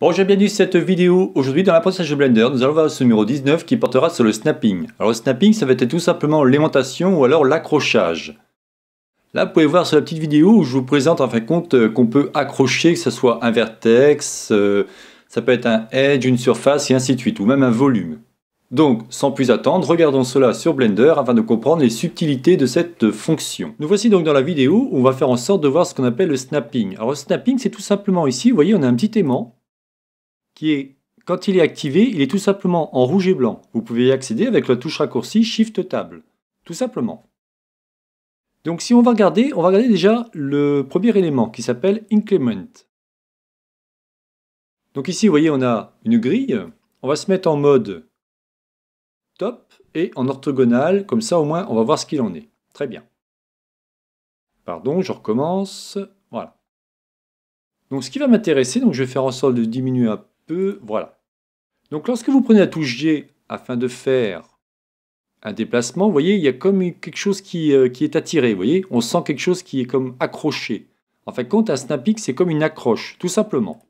Bonjour et bienvenue cette vidéo. Aujourd'hui dans l'apprentissage de Blender, nous allons voir ce numéro 19 qui portera sur le snapping. Alors le snapping ça va être tout simplement l'aimantation ou alors l'accrochage. Là vous pouvez voir sur la petite vidéo où je vous présente en fin de compte euh, qu'on peut accrocher que ce soit un vertex, euh, ça peut être un edge, une surface et ainsi de suite, ou même un volume. Donc, sans plus attendre, regardons cela sur Blender afin de comprendre les subtilités de cette fonction. Nous voici donc dans la vidéo où on va faire en sorte de voir ce qu'on appelle le snapping. Alors, le snapping, c'est tout simplement ici, vous voyez, on a un petit aimant qui est, quand il est activé, il est tout simplement en rouge et blanc. Vous pouvez y accéder avec la touche raccourci Shift Table, tout simplement. Donc si on va regarder, on va regarder déjà le premier élément qui s'appelle Inclement. Donc ici, vous voyez, on a une grille. On va se mettre en mode top et en orthogonale. Comme ça, au moins, on va voir ce qu'il en est. Très bien. Pardon, je recommence. Voilà. Donc ce qui va m'intéresser, donc je vais faire en sorte de diminuer un voilà. Donc lorsque vous prenez la touche G afin de faire un déplacement, vous voyez, il y a comme quelque chose euh, qui, est attiré, vous voyez, on sent quelque chose qui est comme accroché. En fin de compte, un snapping, c'est comme une accroche, tout simplement.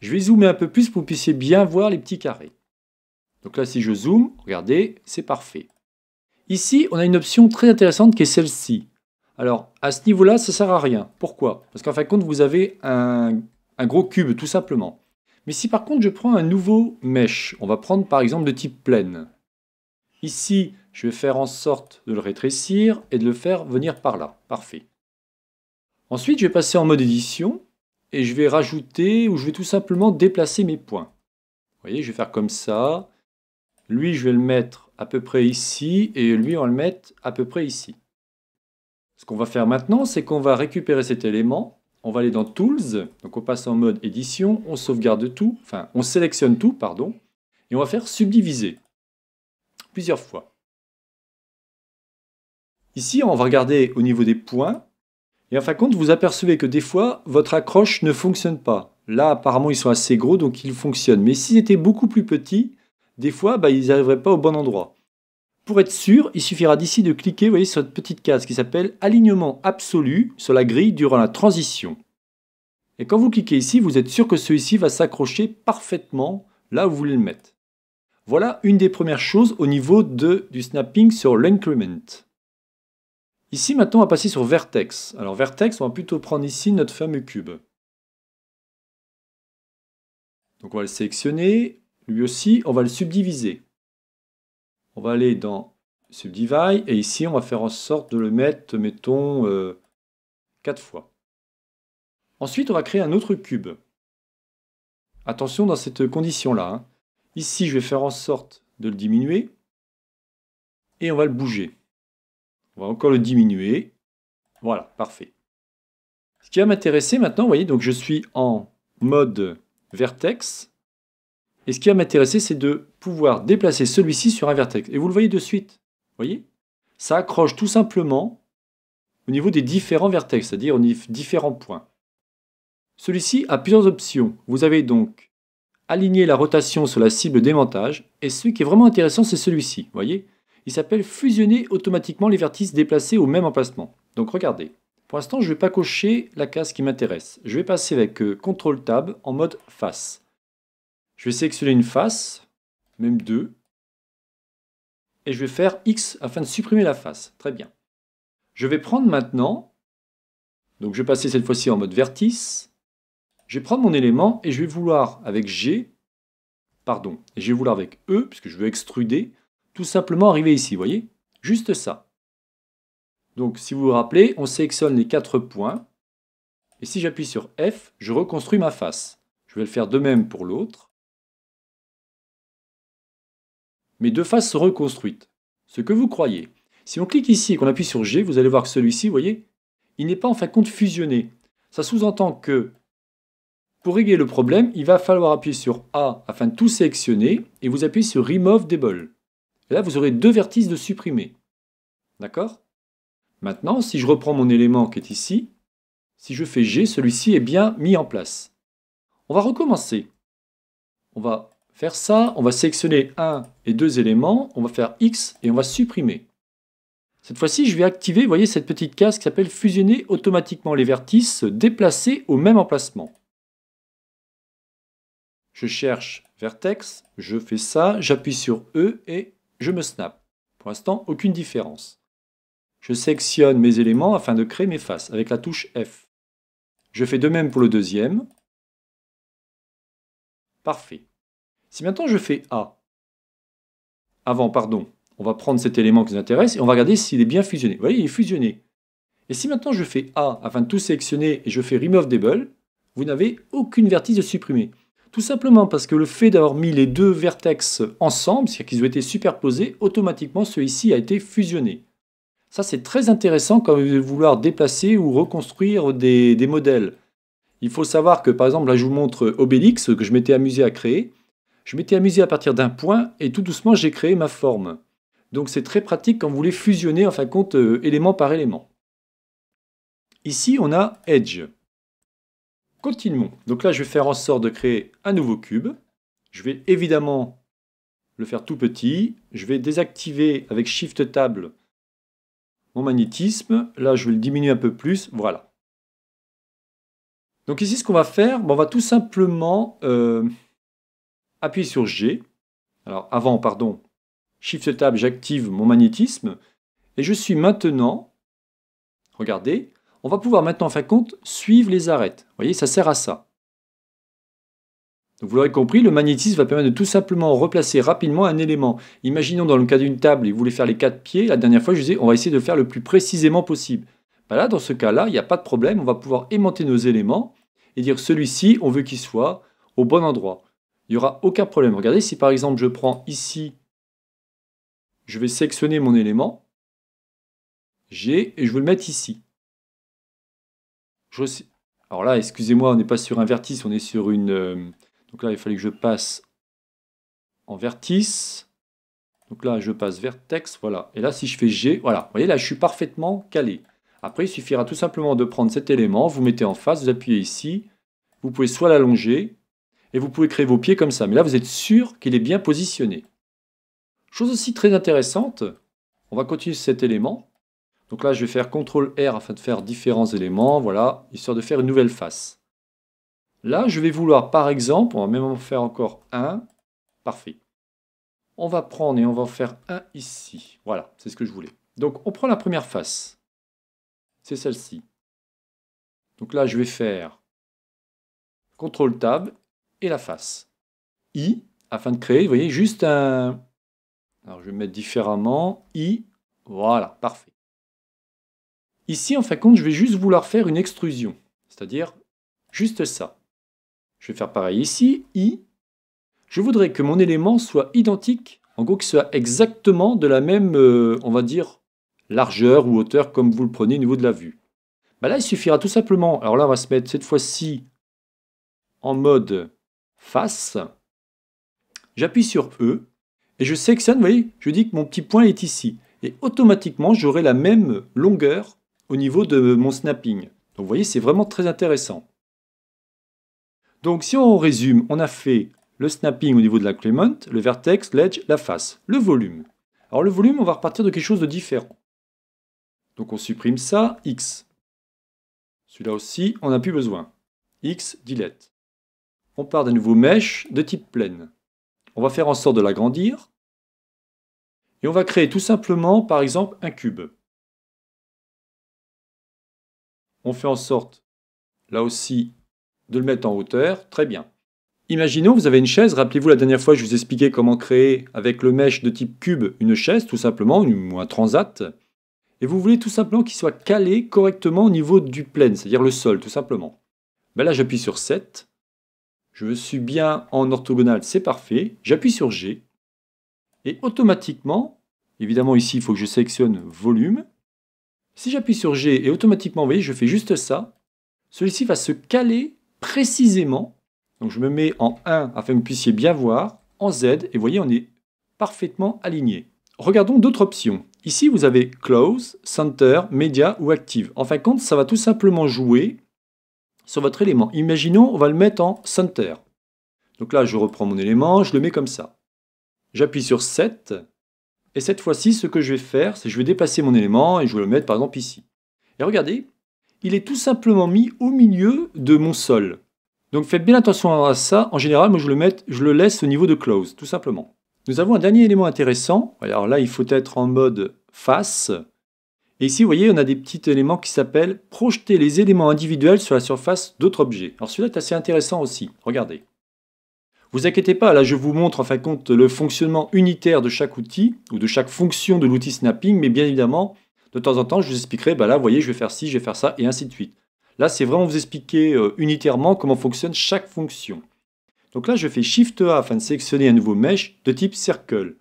Je vais zoomer un peu plus pour que vous puissiez bien voir les petits carrés. Donc là, si je zoome, regardez, c'est parfait. Ici, on a une option très intéressante qui est celle-ci. Alors, à ce niveau-là, ça ne sert à rien. Pourquoi Parce qu'en fin de compte, vous avez un gros cube, tout simplement. Mais si par contre je prends un nouveau mesh, on va prendre par exemple de type pleine. Ici, je vais faire en sorte de le rétrécir et de le faire venir par là. Parfait. Ensuite, je vais passer en mode édition et je vais rajouter ou je vais tout simplement déplacer mes points. Vous voyez, je vais faire comme ça. Lui, je vais le mettre à peu près ici et lui, on va le mettre à peu près ici. Ce qu'on va faire maintenant, c'est qu'on va récupérer cet élément on va aller dans Tools, donc on passe en mode édition, on sauvegarde tout, enfin on sélectionne tout, pardon, et on va faire subdiviser plusieurs fois. Ici, on va regarder au niveau des points, et en fin de compte, vous apercevez que des fois, votre accroche ne fonctionne pas. Là, apparemment, ils sont assez gros, donc ils fonctionnent. Mais s'ils étaient beaucoup plus petits, des fois, bah, ils n'arriveraient pas au bon endroit. Pour être sûr, il suffira d'ici de cliquer voyez, sur cette petite case qui s'appelle Alignement absolu sur la grille durant la transition. Et quand vous cliquez ici, vous êtes sûr que celui-ci va s'accrocher parfaitement là où vous voulez le mettre. Voilà une des premières choses au niveau de, du snapping sur l'increment. Ici, maintenant, on va passer sur Vertex. Alors, Vertex, on va plutôt prendre ici notre fameux cube. Donc, on va le sélectionner. Lui aussi, on va le subdiviser. On va aller dans Subdivide, et ici, on va faire en sorte de le mettre, mettons, 4 euh, fois. Ensuite, on va créer un autre cube. Attention dans cette condition-là. Hein. Ici, je vais faire en sorte de le diminuer, et on va le bouger. On va encore le diminuer. Voilà, parfait. Ce qui va m'intéresser maintenant, vous voyez, donc je suis en mode vertex, et ce qui va m'intéresser, c'est de pouvoir déplacer celui-ci sur un vertex. Et vous le voyez de suite. Vous voyez Ça accroche tout simplement au niveau des différents vertex, c'est-à-dire aux différents points. Celui-ci a plusieurs options. Vous avez donc aligné la rotation sur la cible démontage. Et ce qui est vraiment intéressant, c'est celui-ci. Vous voyez Il s'appelle fusionner automatiquement les vertices déplacés au même emplacement. Donc regardez. Pour l'instant, je ne vais pas cocher la case qui m'intéresse. Je vais passer avec euh, CTRL-TAB en mode face. Je vais sélectionner une face, même deux, et je vais faire X afin de supprimer la face. Très bien. Je vais prendre maintenant, donc je vais passer cette fois-ci en mode vertice, je vais prendre mon élément et je vais vouloir avec G, pardon, et je vais vouloir avec E, puisque je veux extruder, tout simplement arriver ici, vous voyez Juste ça. Donc si vous vous rappelez, on sélectionne les quatre points, et si j'appuie sur F, je reconstruis ma face. Je vais le faire de même pour l'autre. mais deux faces reconstruites. Ce que vous croyez. Si on clique ici et qu'on appuie sur G, vous allez voir que celui-ci, vous voyez, il n'est pas en fin de compte fusionné. Ça sous-entend que pour régler le problème, il va falloir appuyer sur A afin de tout sélectionner et vous appuyez sur Remove Double. Et là, vous aurez deux vertices de supprimer. D'accord Maintenant, si je reprends mon élément qui est ici, si je fais G, celui-ci est bien mis en place. On va recommencer. On va faire ça, on va sélectionner un et deux éléments, on va faire X et on va supprimer. Cette fois-ci, je vais activer, vous voyez, cette petite case qui s'appelle fusionner automatiquement les vertices déplacés au même emplacement. Je cherche vertex, je fais ça, j'appuie sur E et je me snap. Pour l'instant, aucune différence. Je sélectionne mes éléments afin de créer mes faces avec la touche F. Je fais de même pour le deuxième. Parfait. Si maintenant je fais A, avant, pardon, on va prendre cet élément qui nous intéresse et on va regarder s'il est bien fusionné. Vous voyez, il est fusionné. Et si maintenant je fais A afin de tout sélectionner et je fais Remove Double, vous n'avez aucune vertice de supprimer. Tout simplement parce que le fait d'avoir mis les deux vertex ensemble, c'est-à-dire qu'ils ont été superposés, automatiquement celui-ci a été fusionné. Ça c'est très intéressant quand vous voulez vouloir déplacer ou reconstruire des, des modèles. Il faut savoir que par exemple, là je vous montre Obélix que je m'étais amusé à créer. Je m'étais amusé à partir d'un point et tout doucement j'ai créé ma forme. Donc c'est très pratique quand vous voulez fusionner en fin de compte euh, élément par élément. Ici on a Edge. Continuons. Donc là je vais faire en sorte de créer un nouveau cube. Je vais évidemment le faire tout petit. Je vais désactiver avec Shift Table mon magnétisme. Là je vais le diminuer un peu plus. Voilà. Donc ici ce qu'on va faire, on va tout simplement... Euh, Appuyez sur G. Alors avant, pardon, Shift Table, j'active mon magnétisme. Et je suis maintenant, regardez, on va pouvoir maintenant, en fin de compte, suivre les arêtes. Vous voyez, ça sert à ça. vous l'aurez compris, le magnétisme va permettre de tout simplement replacer rapidement un élément. Imaginons dans le cas d'une table, il voulait faire les quatre pieds. La dernière fois, je disais, on va essayer de faire le plus précisément possible. Ben là, dans ce cas-là, il n'y a pas de problème. On va pouvoir aimanter nos éléments et dire celui-ci, on veut qu'il soit au bon endroit il n'y aura aucun problème. Regardez, si par exemple je prends ici, je vais sélectionner mon élément, G, et je vais le mettre ici. Alors là, excusez-moi, on n'est pas sur un vertice, on est sur une... Euh, donc là, il fallait que je passe en vertice. Donc là, je passe vertex, voilà. Et là, si je fais G, voilà. Vous voyez, là, je suis parfaitement calé. Après, il suffira tout simplement de prendre cet élément, vous mettez en face, vous appuyez ici. Vous pouvez soit l'allonger, et vous pouvez créer vos pieds comme ça. Mais là, vous êtes sûr qu'il est bien positionné. Chose aussi très intéressante, on va continuer cet élément. Donc là, je vais faire CTRL R afin de faire différents éléments, voilà, histoire de faire une nouvelle face. Là, je vais vouloir, par exemple, on va même en faire encore un. Parfait. On va prendre et on va en faire un ici. Voilà, c'est ce que je voulais. Donc, on prend la première face. C'est celle-ci. Donc là, je vais faire CTRL Tab et la face. I, afin de créer, vous voyez, juste un... Alors, je vais mettre différemment. I, voilà, parfait. Ici, en fin de compte, je vais juste vouloir faire une extrusion, c'est-à-dire juste ça. Je vais faire pareil ici, I. Je voudrais que mon élément soit identique, en gros, que soit exactement de la même, euh, on va dire, largeur ou hauteur, comme vous le prenez au niveau de la vue. Bah là, il suffira tout simplement, alors là, on va se mettre cette fois-ci en mode face. J'appuie sur E et je sélectionne, vous voyez, je dis que mon petit point est ici. Et automatiquement, j'aurai la même longueur au niveau de mon snapping. Donc vous voyez, c'est vraiment très intéressant. Donc si on résume, on a fait le snapping au niveau de la Clement, le vertex, l'edge, la face, le volume. Alors le volume, on va repartir de quelque chose de différent. Donc on supprime ça, X. Celui-là aussi, on n'a plus besoin. X, delete on part d'un nouveau mèche de type pleine. On va faire en sorte de l'agrandir. Et on va créer tout simplement, par exemple, un cube. On fait en sorte, là aussi, de le mettre en hauteur. Très bien. Imaginons, vous avez une chaise. Rappelez-vous, la dernière fois, je vous expliquais comment créer avec le mèche de type cube une chaise, tout simplement, ou un transat. Et vous voulez tout simplement qu'il soit calé correctement au niveau du plane, c'est-à-dire le sol, tout simplement. Ben là, j'appuie sur 7 je suis bien en orthogonale, c'est parfait. J'appuie sur G. Et automatiquement, évidemment ici, il faut que je sélectionne volume. Si j'appuie sur G et automatiquement, vous voyez, je fais juste ça, celui-ci va se caler précisément. Donc je me mets en 1 afin que vous puissiez bien voir, en Z, et vous voyez, on est parfaitement aligné. Regardons d'autres options. Ici, vous avez Close, Center, Media ou Active. En fin de compte, ça va tout simplement jouer sur votre élément. Imaginons, on va le mettre en center. Donc là, je reprends mon élément, je le mets comme ça. J'appuie sur 7. Et cette fois-ci, ce que je vais faire, c'est que je vais dépasser mon élément et je vais le mettre par exemple ici. Et regardez, il est tout simplement mis au milieu de mon sol. Donc faites bien attention à ça. En général, moi, je le, mets, je le laisse au niveau de close, tout simplement. Nous avons un dernier élément intéressant. Alors là, il faut être en mode face. Et ici, vous voyez, on a des petits éléments qui s'appellent projeter les éléments individuels sur la surface d'autres objets. Alors celui-là est assez intéressant aussi. Regardez. Vous inquiétez pas, là je vous montre en fin de compte le fonctionnement unitaire de chaque outil ou de chaque fonction de l'outil snapping, mais bien évidemment, de temps en temps, je vous expliquerai, bah là, vous voyez, je vais faire ci, je vais faire ça, et ainsi de suite. Là, c'est vraiment vous expliquer euh, unitairement comment fonctionne chaque fonction. Donc là, je fais Shift A afin de sélectionner un nouveau mesh de type Circle.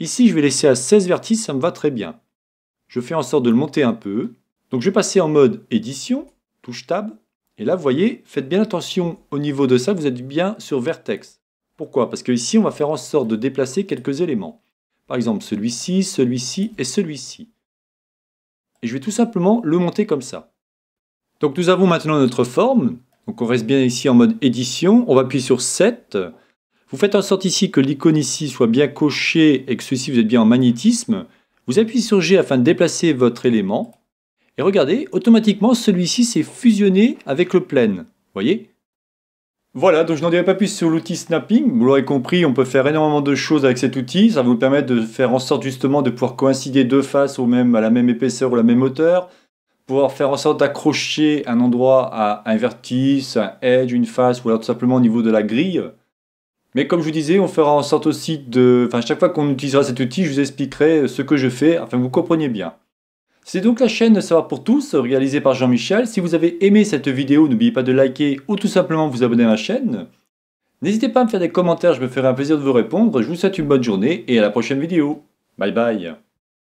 Ici, je vais laisser à 16 vertices, ça me va très bien je fais en sorte de le monter un peu. Donc je vais passer en mode édition, touche tab, et là vous voyez, faites bien attention au niveau de ça, vous êtes bien sur vertex. Pourquoi Parce que ici on va faire en sorte de déplacer quelques éléments. Par exemple celui-ci, celui-ci et celui-ci. Et je vais tout simplement le monter comme ça. Donc nous avons maintenant notre forme. Donc on reste bien ici en mode édition, on va appuyer sur 7. Vous faites en sorte ici que l'icône ici soit bien cochée et que ceci vous êtes bien en magnétisme. Vous appuyez sur G afin de déplacer votre élément. Et regardez, automatiquement, celui-ci s'est fusionné avec le plane. voyez voilà, donc je n'en dirai pas plus sur l'outil snapping. Vous l'aurez compris, on peut faire énormément de choses avec cet outil. Ça va vous permettre de faire en sorte justement de pouvoir coïncider deux faces même à la même épaisseur ou la même hauteur. Pouvoir faire en sorte d'accrocher un endroit à un vertice, un edge, une face ou alors tout simplement au niveau de la grille. Mais comme je vous disais, on fera en sorte aussi de... Enfin, chaque fois qu'on utilisera cet outil, je vous expliquerai ce que je fais, afin que vous compreniez bien. C'est donc la chaîne Savoir pour tous, réalisée par Jean-Michel. Si vous avez aimé cette vidéo, n'oubliez pas de liker ou tout simplement vous abonner à ma chaîne. N'hésitez pas à me faire des commentaires, je me ferai un plaisir de vous répondre. Je vous souhaite une bonne journée et à la prochaine vidéo. Bye bye